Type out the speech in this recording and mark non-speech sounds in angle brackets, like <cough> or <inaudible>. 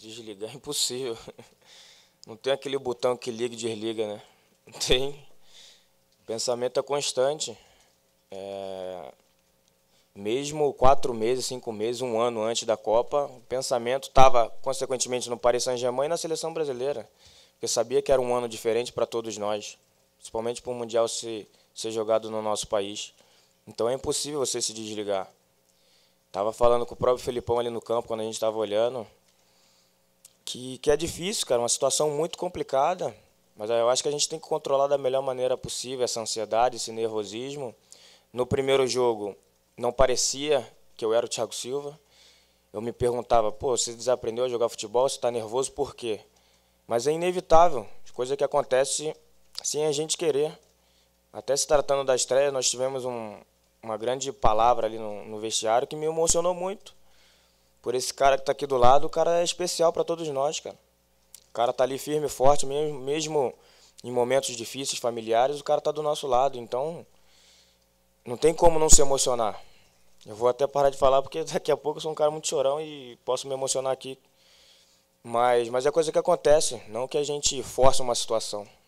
desligar é impossível. <laughs> Não tem aquele botão que liga e desliga, né? Não tem. Pensamento é constante. É... Mesmo quatro meses, cinco meses, um ano antes da Copa, o pensamento estava, consequentemente, no Paris Saint-Germain e na seleção brasileira. Porque sabia que era um ano diferente para todos nós, principalmente para o Mundial ser, ser jogado no nosso país. Então é impossível você se desligar. Tava falando com o próprio Felipão ali no campo quando a gente estava olhando que, que é difícil, cara, uma situação muito complicada, mas eu acho que a gente tem que controlar da melhor maneira possível essa ansiedade, esse nervosismo. No primeiro jogo, não parecia que eu era o Thiago Silva. Eu me perguntava, pô, você desaprendeu a jogar futebol, você está nervoso por quê? Mas é inevitável, coisa que acontece sem a gente querer. Até se tratando da estreia, nós tivemos um, uma grande palavra ali no, no vestiário que me emocionou muito por esse cara que está aqui do lado, o cara é especial para todos nós, cara. O cara tá ali firme e forte, mesmo, mesmo em momentos difíceis, familiares, o cara tá do nosso lado. Então, não tem como não se emocionar. Eu vou até parar de falar porque <laughs> daqui a pouco eu sou um cara muito chorão e posso me emocionar aqui. Mas, mas é coisa que acontece, não que a gente force uma situação.